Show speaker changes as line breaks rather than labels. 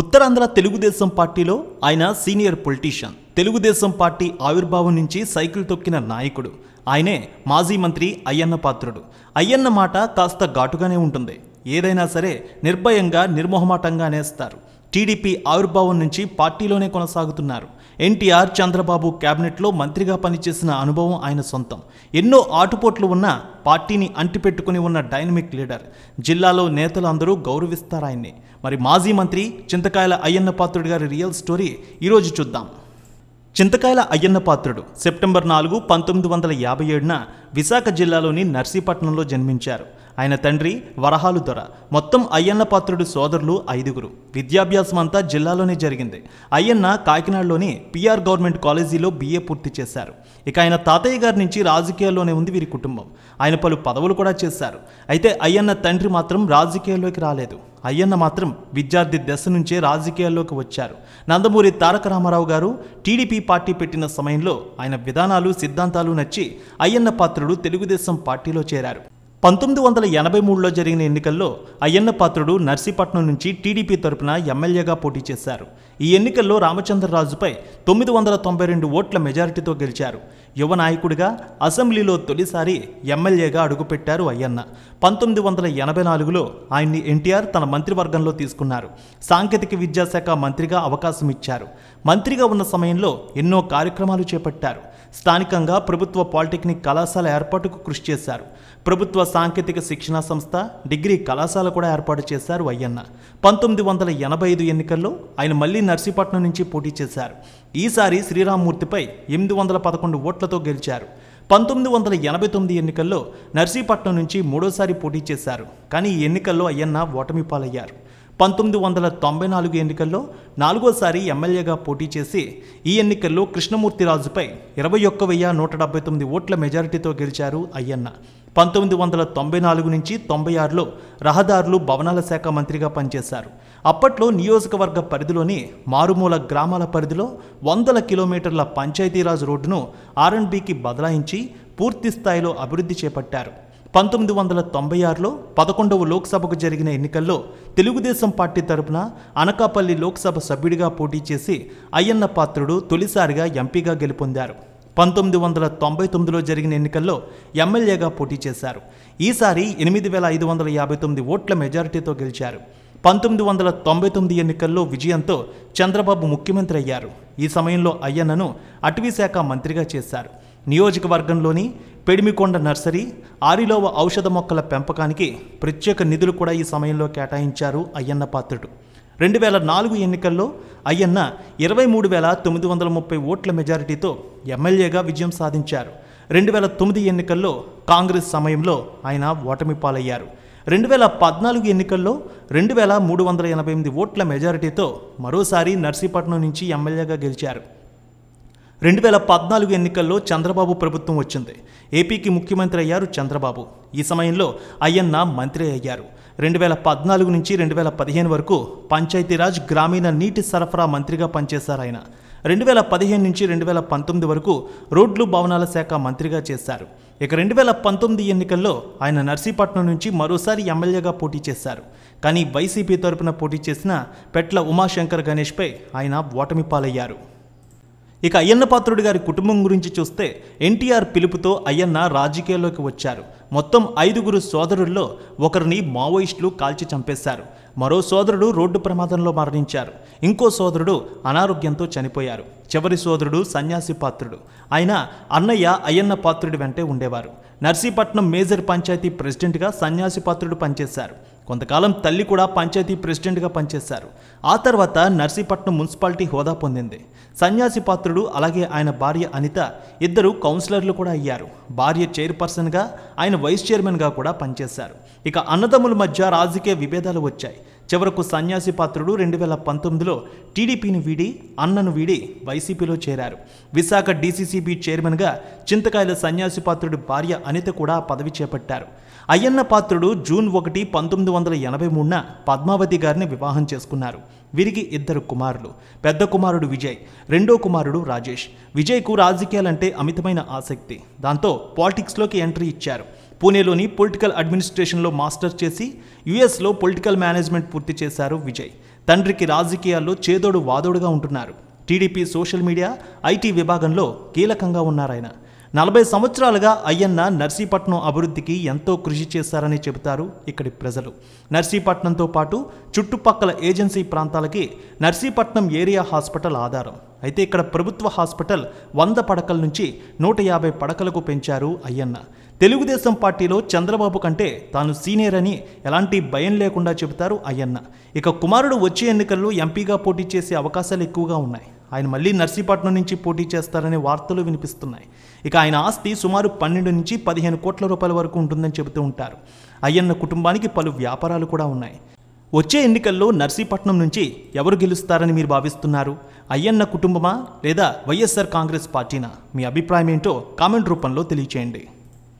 ఉత్తరాంధ్ర తెలుగుదేశం పార్టీలో ఆయన senior politician Telugu Desam party ఆవిర్భావం నుంచి సైకిల్ తొక్కిన నాయకుడు ఆయనే మాజీ మంత్రి అయ్యన్న పాత్రుడు అయ్యన్న మాట కాస్త ఘాటుగానే ఉంటుంది ఏదైనా సరే నిర్భయంగా నిర్మోహమాటంగా నేస్తారు టీడీపీ ఆవిర్భావం నుంచి పార్టీలోనే కొనసాగుతున్నారు ఎన్టీఆర్ చంద్రబాబు కేబినెట్లో మంత్రిగా పనిచేసిన అనుభవం ఆయన సొంతం ఎన్నో ఆటుపోట్లు ఉన్న పార్టీని అంటిపెట్టుకుని ఉన్న డైనమిక్ లీడర్ జిల్లాలో నేతలు అందరూ గౌరవిస్తారు మరి మాజీ మంత్రి చింతకాయల అయ్యన్న పాత్రుడి గారి రియల్ స్టోరీ ఈరోజు చూద్దాం చింతకాయల అయ్యన్న పాత్రుడు సెప్టెంబర్ నాలుగు పంతొమ్మిది వందల యాభై ఏడున విశాఖ జిల్లాలోని నర్సీపట్నంలో జన్మించారు ఆయన తండ్రి వరహాలు దొర మొత్తం అయ్యన్న పాత్రుడు సోదరులు ఐదుగురు విద్యాభ్యాసం అంతా జిల్లాలోనే జరిగింది అయ్యన్న కాకినాడలోని పిఆర్ గవర్నమెంట్ కాలేజీలో బీఏ పూర్తి చేశారు ఇక ఆయన తాతయ్య గారి నుంచి రాజకీయాల్లోనే ఉంది వీరి కుటుంబం ఆయన పలు పదవులు కూడా చేశారు అయితే అయ్యన్న తండ్రి మాత్రం రాజకీయాల్లోకి రాలేదు అయ్యన్న మాత్రం విద్యార్థి దశ నుంచే రాజకీయాల్లోకి వచ్చారు నందమూరి తారక రామారావు గారు టీడీపీ పార్టీ పెట్టిన సమయంలో ఆయన విధానాలు సిద్ధాంతాలు నచ్చి అయ్యన్న పాత్రుడు తెలుగుదేశం పార్టీలో చేరారు పంతొమ్మిది వందల ఎనభై మూడులో జరిగిన ఎన్నికల్లో అయ్యన్నపాత్రుడు పాత్రుడు నర్సీపట్నం నుంచి టీడీపీ తరపున ఎమ్మెల్యేగా పోటీ చేశారు ఈ ఎన్నికల్లో రామచంద్రరాజుపై తొమ్మిది వందల తొంభై రెండు ఓట్ల మెజారిటీతో గెలిచారు యువ నాయకుడిగా అసెంబ్లీలో తొలిసారి ఎమ్మెల్యేగా అడుగుపెట్టారు అయ్యన్న పంతొమ్మిది వందల ఎనభై నాలుగులో ఆయన్ని ఎన్టీఆర్ తన మంత్రివర్గంలో తీసుకున్నారు సాంకేతిక విద్యాశాఖ మంత్రిగా అవకాశం ఇచ్చారు మంత్రిగా ఉన్న సమయంలో ఎన్నో కార్యక్రమాలు చేపట్టారు స్థానికంగా ప్రభుత్వ పాలిటెక్నిక్ కళాశాల ఏర్పాటుకు కృషి చేశారు ప్రభుత్వ సాంకేతిక శిక్షణ సంస్థ డిగ్రీ కళాశాల కూడా ఏర్పాటు చేశారు అయ్యన్న పంతొమ్మిది వందల ఎనభై ఐదు ఎన్నికల్లో ఆయన మళ్ళీ నర్సీపట్నం నుంచి పోటీ చేశారు ఈసారి శ్రీరామ్మూర్తిపై ఎనిమిది వందల పదకొండు ఓట్లతో గెలిచారు పంతొమ్మిది వందల ఎనభై తొమ్మిది ఎన్నికల్లో నర్సీపట్నం నుంచి మూడోసారి పోటీ చేశారు కానీ ఈ ఎన్నికల్లో అయ్యన్న ఓటమి పాలయ్యారు పంతొమ్మిది వందల తొంభై నాలుగు ఎన్నికల్లో నాలుగోసారి ఎమ్మెల్యేగా పోటీ చేసి ఈ ఎన్నికల్లో కృష్ణమూర్తిరాజుపై ఇరవై ఒక్క వెయ్యి నూట డెబ్బై తొమ్మిది ఓట్ల మెజారిటీతో గెలిచారు అయ్యన్న పంతొమ్మిది వందల తొంభై నాలుగు నుంచి తొంభై ఆరులో రహదారులు భవనాల శాఖ మంత్రిగా పనిచేశారు అప్పట్లో నియోజకవర్గ పరిధిలోని మారుమూల గ్రామాల పరిధిలో వందల కిలోమీటర్ల పంచాయతీరాజ్ రోడ్డును ఆర్ఎండ్బికి బదలాయించి పూర్తి స్థాయిలో అభివృద్ధి చేపట్టారు పంతొమ్మిది వందల తొంభై ఆరులో పదకొండవ లోక్సభకు జరిగిన ఎన్నికల్లో తెలుగుదేశం పార్టీ తరపున అనకాపల్లి లోక్సభ సభ్యుడిగా పోటీ చేసి అయ్యన్న పాత్రుడు తొలిసారిగా ఎంపీగా గెలుపొందారు పంతొమ్మిది వందల తొంభై తొమ్మిదిలో జరిగిన ఎన్నికల్లో ఎమ్మెల్యేగా పోటీ చేశారు ఈసారి ఎనిమిది వేల ఐదు వందల యాభై తొమ్మిది ఓట్ల మెజారిటీతో గెలిచారు పంతొమ్మిది వందల తొంభై తొమ్మిది ఎన్నికల్లో విజయంతో చంద్రబాబు ముఖ్యమంత్రి అయ్యారు ఈ సమయంలో అయ్యన్నను అటవీశాఖ మంత్రిగా చేశారు నియోజకవర్గంలోని పెడిమికొండ నర్సరీ ఆరిలోవ ఔషధ మొక్కల పెంపకానికి ప్రత్యేక నిధులు కూడా ఈ సమయంలో కేటాయించారు అయ్యన్న పాత్రుడు రెండు వేల నాలుగు ఎన్నికల్లో అయ్యన్న ఇరవై మూడు వేల తొమ్మిది వందల ముప్పై ఓట్ల మెజారిటీతో ఎమ్మెల్యేగా విజయం సాధించారు రెండు వేల తొమ్మిది ఎన్నికల్లో కాంగ్రెస్ సమయంలో ఆయన ఓటమి పాలయ్యారు రెండు వేల పద్నాలుగు ఎన్నికల్లో రెండు వేల మూడు వందల ఎనభై ఎనిమిది ఓట్ల మెజారిటీతో మరోసారి నర్సీపట్నం నుంచి ఎమ్మెల్యేగా గెలిచారు రెండు వేల పద్నాలుగు ఎన్నికల్లో చంద్రబాబు ప్రభుత్వం వచ్చింది ఏపీకి ముఖ్యమంత్రి అయ్యారు చంద్రబాబు ఈ సమయంలో అయ్యన్న మంత్రి అయ్యారు రెండు వేల పద్నాలుగు నుంచి రెండు వేల పదిహేను వరకు పంచాయతీరాజ్ గ్రామీణ నీటి సరఫరా మంత్రిగా పనిచేశారు ఆయన రెండు వేల పదిహేను నుంచి రెండు వేల పంతొమ్మిది వరకు రోడ్లు భవనాల శాఖ మంత్రిగా చేశారు ఇక రెండు వేల పంతొమ్మిది ఎన్నికల్లో ఆయన నర్సీపట్నం నుంచి మరోసారి ఎమ్మెల్యేగా పోటీ చేశారు కానీ వైసీపీ తరపున పోటీ చేసిన పెట్ల ఉమాశంకర్ గణేష్పై ఆయన ఓటమి పాలయ్యారు ఇక అయ్యన్న పాత్రుడి గారి కుటుంబం గురించి చూస్తే ఎన్టీఆర్ పిలుపుతో అయ్యన్న రాజకీయాల్లోకి వచ్చారు మొత్తం ఐదుగురు సోదరుల్లో ఒకరిని మావోయిస్టులు కాల్చి చంపేశారు మరో సోదరుడు రోడ్డు ప్రమాదంలో మరణించారు ఇంకో సోదరుడు అనారోగ్యంతో చనిపోయారు చివరి సోదరుడు సన్యాసి పాత్రుడు ఆయన అన్నయ్య అయ్యన్న పాత్రుడి వెంటే ఉండేవారు నర్సీపట్నం మేజర్ పంచాయతీ ప్రెసిడెంట్గా సన్యాసి పాత్రుడు పనిచేశారు కొంతకాలం తల్లి కూడా పంచాయతీ ప్రెసిడెంట్గా పనిచేశారు ఆ తర్వాత నర్సీపట్నం మున్సిపాలిటీ హోదా పొందింది సన్యాసి పాత్రుడు అలాగే ఆయన భార్య అనిత ఇద్దరు కౌన్సిలర్లు కూడా అయ్యారు భార్య చైర్పర్సన్గా ఆయన వైస్ చైర్మన్గా కూడా పనిచేశారు ఇక అన్నదమ్ముల మధ్య రాజకీయ విభేదాలు వచ్చాయి చివరకు సన్యాసి పాత్రుడు రెండు వేల పంతొమ్మిదిలో టీడీపీని వీడి అన్నను వీడి వైసీపీలో చేరారు విశాఖ డీసీసీబీ చైర్మన్గా చింతకాయల సన్యాసి పాత్రుడి భార్య అనిత కూడా పదవి చేపట్టారు అయ్యన్న పాత్రుడు జూన్ ఒకటి పంతొమ్మిది వందల ఎనభై మూడున పద్మావతి గారిని వివాహం చేసుకున్నారు వీరికి ఇద్దరు కుమారులు పెద్ద కుమారుడు విజయ్ రెండో కుమారుడు రాజేష్ విజయ్కు రాజకీయాలంటే అమితమైన ఆసక్తి దాంతో పాలిటిక్స్లోకి ఎంట్రీ ఇచ్చారు పూణేలోని పొలిటికల్ అడ్మినిస్ట్రేషన్లో మాస్టర్ చేసి యుఎస్లో పొలిటికల్ మేనేజ్మెంట్ పూర్తి చేశారు విజయ్ తండ్రికి రాజకీయాల్లో చేదోడు వాదోడుగా ఉంటున్నారు టీడీపీ సోషల్ మీడియా ఐటీ విభాగంలో కీలకంగా ఉన్నారాయన నలభై సంవత్సరాలుగా అయ్యన్న నర్సీపట్నం అభివృద్ధికి ఎంతో కృషి చేశారని చెబుతారు ఇక్కడి ప్రజలు నర్సీపట్నంతో పాటు చుట్టుపక్కల ఏజెన్సీ ప్రాంతాలకి నర్సీపట్నం ఏరియా హాస్పిటల్ ఆధారం అయితే ఇక్కడ ప్రభుత్వ హాస్పిటల్ వంద పడకల నుంచి నూట యాభై పడకలకు పెంచారు అయ్యన్న తెలుగుదేశం పార్టీలో చంద్రబాబు కంటే తాను సీనియర్ అని ఎలాంటి భయం లేకుండా చెబుతారు అయ్యన్న ఇక కుమారుడు వచ్చే ఎన్నికల్లో ఎంపీగా పోటీ చేసే అవకాశాలు ఎక్కువగా ఉన్నాయి ఆయన మళ్ళీ నర్సీపట్నం నుంచి పోటీ చేస్తారనే వార్తలు వినిపిస్తున్నాయి ఇక ఆయన ఆస్తి సుమారు పన్నెండు నుంచి పదిహేను కోట్ల రూపాయల వరకు ఉంటుందని చెబుతూ ఉంటారు అయ్యన్న కుటుంబానికి పలు వ్యాపారాలు కూడా ఉన్నాయి వచ్చే ఎన్నికల్లో నర్సీపట్నం నుంచి ఎవరు గెలుస్తారని మీరు భావిస్తున్నారు అయ్యన్న కుటుంబమా లేదా వైఎస్ఆర్ కాంగ్రెస్ పార్టీనా మీ అభిప్రాయం ఏంటో కామెంట్ రూపంలో తెలియచేయండి